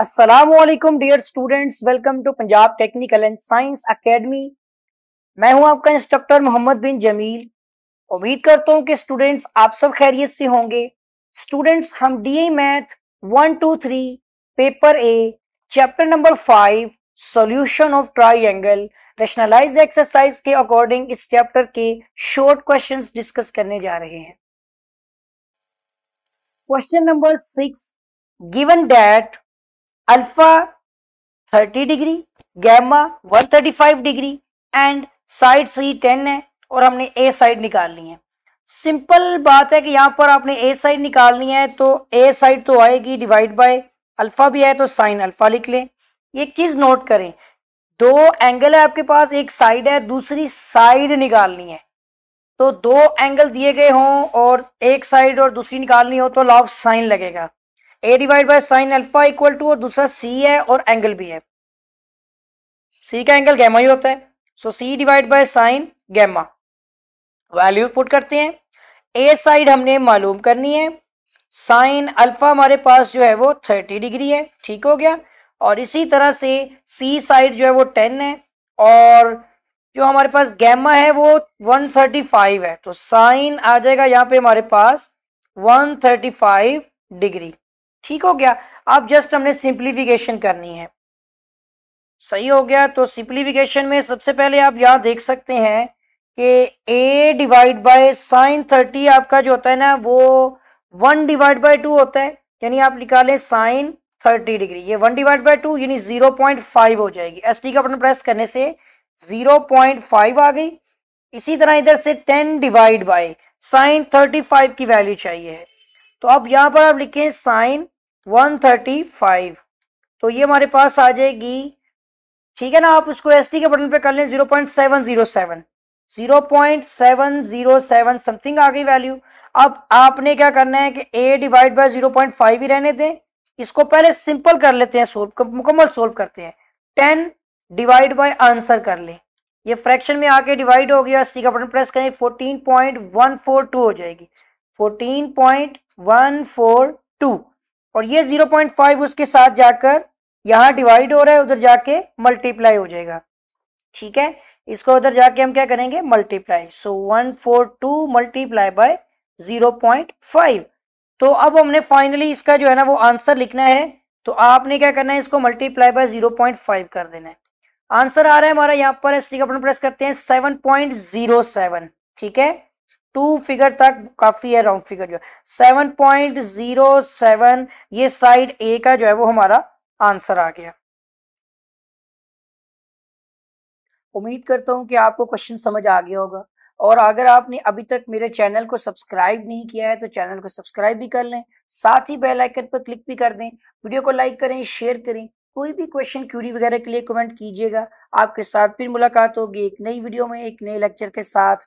Aslam dear students welcome to Punjab technical and science academy मैं हूं आपका इंस्ट्रक्टर मोहम्मद बिन जमील उम्मीद करता हूं कि स्टूडेंट्स आप सब खैरियत से होंगे स्टूडेंट्स हम D math one two three paper A chapter number five solution of angle rationalise exercise के अकॉर्डिंग इस चैप्टर के शॉर्ट क्वेश्चन डिस्कस करने जा रहे हैं question number six given that alpha 30 degree gamma 135 degree and side C 10 है और हमने ए साइड निकालनी है सिंपल बात है कि यहाँ पर आपने ए साइड निकालनी है तो ए साइड तो आएगी डिवाइड बाय अल्फा भी है तो साइन अल्फा लिख लें ये चीज़ नोट करें दो एंगल है आपके पास एक साइड है दूसरी साइड निकालनी है तो दो एंगल दिए गए हों और एक साइड और दूसरी निकालनी हो तो लॉ ऑफ साइन लगेगा A divide by sine alpha equal to और दूसरा सी है और एंगल भी है सी का एंगल गैमा ही होता है so C divide by sine gamma value put करते हैं ए साइड हमने मालूम करनी है साइन अल्फा हमारे पास जो है वो थर्टी डिग्री है ठीक हो गया और इसी तरह से सी साइड जो है वो टेन है और जो हमारे पास गैमा है वो वन थर्टी फाइव है तो साइन आ जाएगा यहाँ पे हमारे पास वन थर्टी फाइव डिग्री ठीक हो गया अब जस्ट हमने सिंप्लीफिकेशन करनी है सही हो गया तो सिंप्लीफिकेशन में सबसे पहले आप यहां देख सकते हैं कि a divide by sine thirty आपका जो होता है ना वो वन डिवाइड बाय टू होता है यानी आप निकालें साइन थर्टी डिग्री ये वन डिवाइड बाय टू यानी जीरो पॉइंट फाइव हो जाएगी एस टी का बटन प्रेस करने से जीरो पॉइंट फाइव आ गई इसी तरह इधर से ten divide by sine thirty five की वैल्यू चाहिए तो अब यहां पर आप लिखें साइन वन थर्टी फाइव तो ये हमारे पास आ जाएगी ठीक है ना आप उसको एस टी के बटन पे कर लें zero point seven zero seven zero point seven zero seven something आ गई वैल्यू अब आपने क्या करना है कि A divide by zero point five ही रहने दें इसको पहले सिंपल कर लेते हैं सोल्व मुकम्मल सोल्व करते हैं टेन डिवाइड बाय आंसर कर लें ये फ्रैक्शन में आके डिवाइड हो गया एसटी का बटन प्रेस करें fourteen point one four two हो जाएगी fourteen point one four two और ये 0.5 उसके साथ जाकर यहां डिवाइड हो रहा है उधर जाके मल्टीप्लाई हो जाएगा ठीक है इसको उधर जाके हम क्या करेंगे multiply so one four two multiply by zero point five तो अब हमने फाइनली इसका जो है ना वो आंसर लिखना है तो आपने क्या करना है इसको multiply by zero point five कर देना है आंसर आ रहा है हमारा यहाँ पर प्रेस करते हैं सेवन पॉइंट जीरो सेवन ठीक है टू फिगर तक काफी है राउंड फिगर जो है सेवन पॉइंट जीरो सेवन ये साइड ए का जो है वो हमारा आंसर आ गया उम्मीद करता हूं कि आपको क्वेश्चन समझ आ गया होगा और अगर आपने अभी तक मेरे चैनल को सब्सक्राइब नहीं किया है तो चैनल को सब्सक्राइब भी कर लें साथ ही बेल आइकन पर क्लिक भी कर दें वीडियो को लाइक करें शेयर करें कोई भी क्वेश्चन क्यूरी वगैरह के लिए कमेंट कीजिएगा आपके साथ फिर मुलाकात होगी एक नई वीडियो में एक नए लेक्चर के साथ